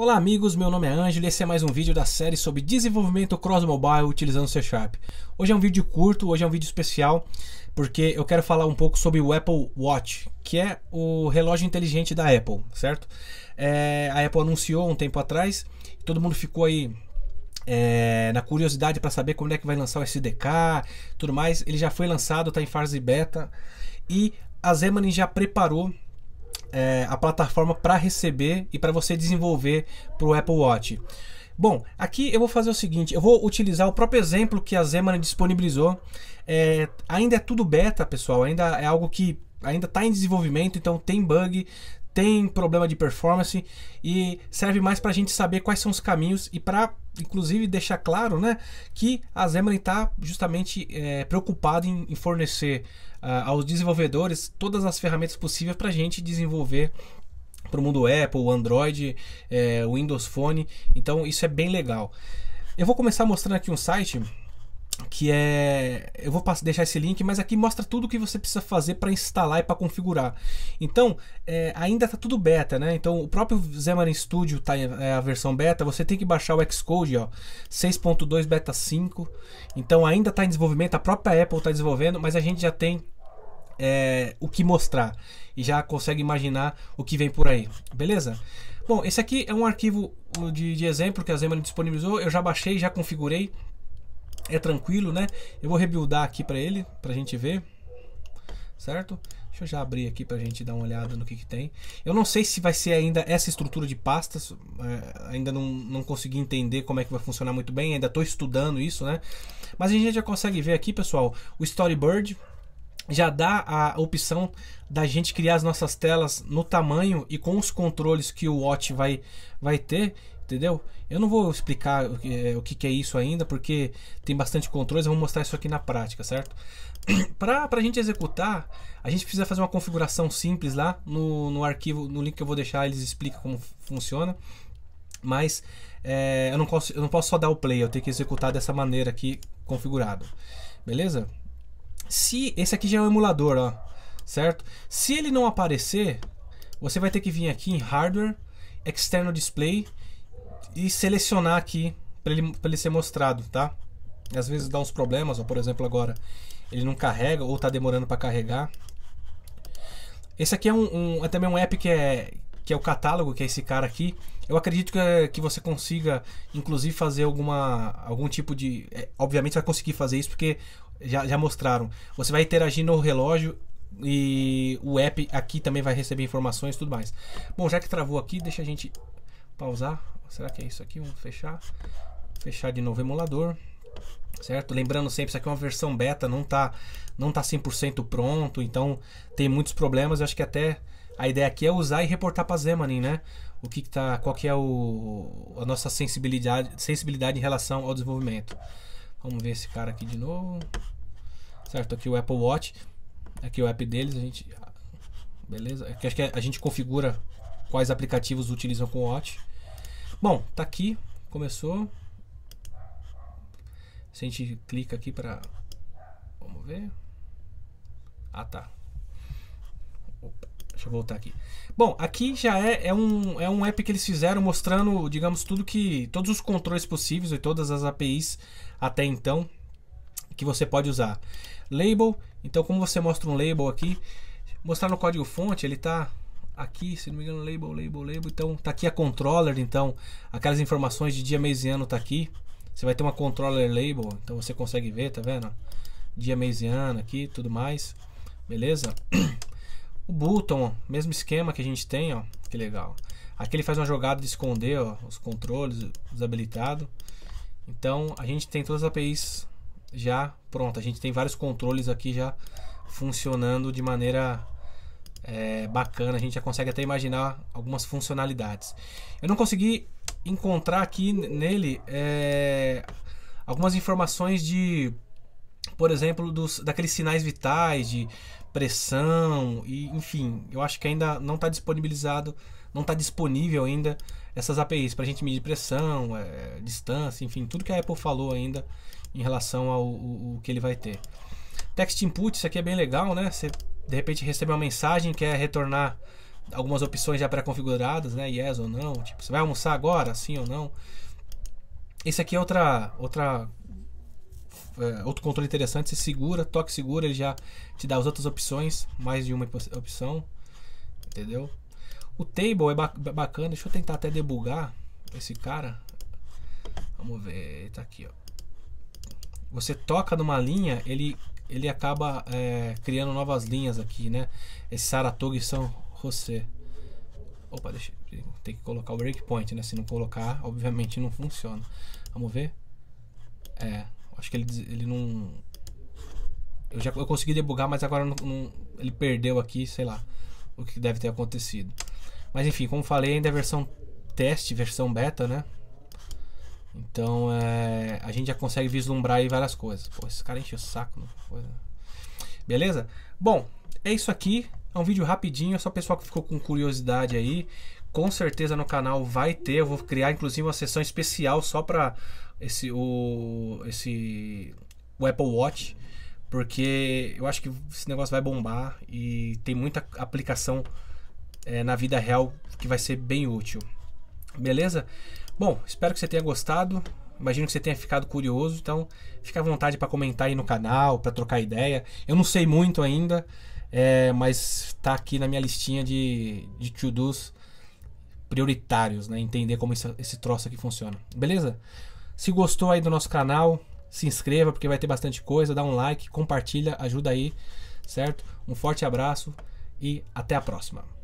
Olá amigos, meu nome é Ângelo e esse é mais um vídeo da série sobre desenvolvimento cross-mobile utilizando C Sharp. Hoje é um vídeo curto, hoje é um vídeo especial, porque eu quero falar um pouco sobre o Apple Watch, que é o relógio inteligente da Apple, certo? É, a Apple anunciou um tempo atrás, todo mundo ficou aí é, na curiosidade para saber quando é que vai lançar o SDK, tudo mais. Ele já foi lançado, está em fase beta e a Zemanin já preparou é, a plataforma para receber e para você desenvolver para o Apple Watch. Bom, aqui eu vou fazer o seguinte, eu vou utilizar o próprio exemplo que a Zeman disponibilizou. É, ainda é tudo beta, pessoal, ainda é algo que ainda está em desenvolvimento, então tem bug, tem problema de performance e serve mais para a gente saber quais são os caminhos e para, inclusive, deixar claro né, que a Xamarin está justamente é, preocupada em, em fornecer uh, aos desenvolvedores todas as ferramentas possíveis para a gente desenvolver para o mundo Apple, Android, é, Windows Phone. Então isso é bem legal. Eu vou começar mostrando aqui um site que é, eu vou deixar esse link, mas aqui mostra tudo o que você precisa fazer para instalar e para configurar. Então, é, ainda está tudo beta, né? Então, o próprio Xamarin Studio tá é, a versão beta, você tem que baixar o Xcode, ó, 6.2 beta 5. Então, ainda está em desenvolvimento, a própria Apple está desenvolvendo, mas a gente já tem é, o que mostrar e já consegue imaginar o que vem por aí, beleza? Bom, esse aqui é um arquivo de, de exemplo que a Xamarin disponibilizou, eu já baixei, já configurei é tranquilo, né? Eu vou rebuildar aqui para ele, pra gente ver, certo? Deixa eu já abrir aqui pra gente dar uma olhada no que, que tem. Eu não sei se vai ser ainda essa estrutura de pastas, é, ainda não, não consegui entender como é que vai funcionar muito bem, ainda estou estudando isso, né? Mas a gente já consegue ver aqui, pessoal, o storyboard, já dá a opção da gente criar as nossas telas no tamanho e com os controles que o Watch vai, vai ter entendeu? Eu não vou explicar o que, é, o que é isso ainda, porque tem bastante controles, eu vou mostrar isso aqui na prática, certo? para a gente executar, a gente precisa fazer uma configuração simples lá no, no arquivo, no link que eu vou deixar, eles explicam como funciona. Mas é, eu, não posso, eu não posso só dar o play, eu tenho que executar dessa maneira aqui configurado. Beleza? Se esse aqui já é o um emulador, ó, certo? Se ele não aparecer, você vai ter que vir aqui em hardware, external display e selecionar aqui para ele, ele ser mostrado, tá? Às vezes dá uns problemas, ó, por exemplo agora ele não carrega ou está demorando para carregar. Esse aqui é um, um é também um app que é que é o catálogo, que é esse cara aqui. Eu acredito que, eh, que você consiga, inclusive, fazer alguma algum tipo de. É, obviamente, vai conseguir fazer isso porque já, já mostraram. Você vai interagir no relógio e o app aqui também vai receber informações e tudo mais. Bom, já que travou aqui, deixa a gente pausar. Será que é isso aqui? Vamos fechar. Fechar de novo o emulador. Certo? Lembrando sempre, isso aqui é uma versão beta, não tá, não tá 100% pronto, então tem muitos problemas. Eu acho que até a ideia aqui é usar e reportar para Zemanin, né? O que, que tá, qual que é o, a nossa sensibilidade, sensibilidade em relação ao desenvolvimento. Vamos ver esse cara aqui de novo. Certo, aqui o Apple Watch. Aqui o app deles, a gente beleza? Aqui é acho que a gente configura quais aplicativos utilizam com o Watch. Bom, tá aqui, começou. Se a gente clica aqui para Vamos ver. Ah, tá. Opa, deixa eu voltar aqui. Bom, aqui já é, é, um, é um app que eles fizeram mostrando, digamos, tudo que. Todos os controles possíveis e todas as APIs até então que você pode usar. Label, então como você mostra um label aqui, mostrar no código fonte, ele tá aqui, se não me engano, label, label, label. Então, tá aqui a controller, então, aquelas informações de dia, mês e ano tá aqui. Você vai ter uma controller label, então você consegue ver, tá vendo? Dia, mês e ano aqui, tudo mais. Beleza? O button, mesmo esquema que a gente tem, ó, que legal. Aqui ele faz uma jogada de esconder, ó, os controles, desabilitado. Então, a gente tem todas as APIs já pronta. A gente tem vários controles aqui já funcionando de maneira é, bacana, a gente já consegue até imaginar algumas funcionalidades. Eu não consegui encontrar aqui nele é, algumas informações de, por exemplo, dos, daqueles sinais vitais, de pressão, e enfim, eu acho que ainda não está disponibilizado, não está disponível ainda essas APIs para a gente medir pressão, é, distância, enfim, tudo que a Apple falou ainda em relação ao, o ao que ele vai ter. Text input, isso aqui é bem legal, né? Você de repente receber uma mensagem que é retornar algumas opções já pré-configuradas, né? Yes ou não. Tipo, você vai almoçar agora? Sim ou não. Esse aqui é outra, outra é, outro controle interessante. Você segura, toque segura, ele já te dá as outras opções, mais de uma opção, entendeu? O table é bacana. Deixa eu tentar até debugar esse cara. Vamos ver, tá aqui, ó. Você toca numa linha, ele ele acaba é, criando novas linhas aqui, né? Esse Saratoga e São José. Opa, deixa tem que colocar o breakpoint, né? Se não colocar, obviamente não funciona. Vamos ver? É, acho que ele, ele não... Eu já eu consegui debugar, mas agora não, não, ele perdeu aqui, sei lá, o que deve ter acontecido. Mas enfim, como falei, ainda é versão teste, versão beta, né? Então é, a gente já consegue vislumbrar aí várias coisas. Pô, esse cara enche o saco. Coisa. Né? Beleza? Bom, é isso aqui. É um vídeo rapidinho, é só o pessoal que ficou com curiosidade aí. Com certeza no canal vai ter. Eu vou criar inclusive uma sessão especial só para esse o esse o Apple Watch, porque eu acho que esse negócio vai bombar e tem muita aplicação é, na vida real que vai ser bem útil. Beleza? Bom, espero que você tenha gostado. Imagino que você tenha ficado curioso, então fica à vontade para comentar aí no canal, para trocar ideia. Eu não sei muito ainda, é, mas está aqui na minha listinha de, de to-dos prioritários, né? Entender como esse, esse troço aqui funciona. Beleza? Se gostou aí do nosso canal, se inscreva porque vai ter bastante coisa, dá um like, compartilha, ajuda aí, certo? Um forte abraço e até a próxima.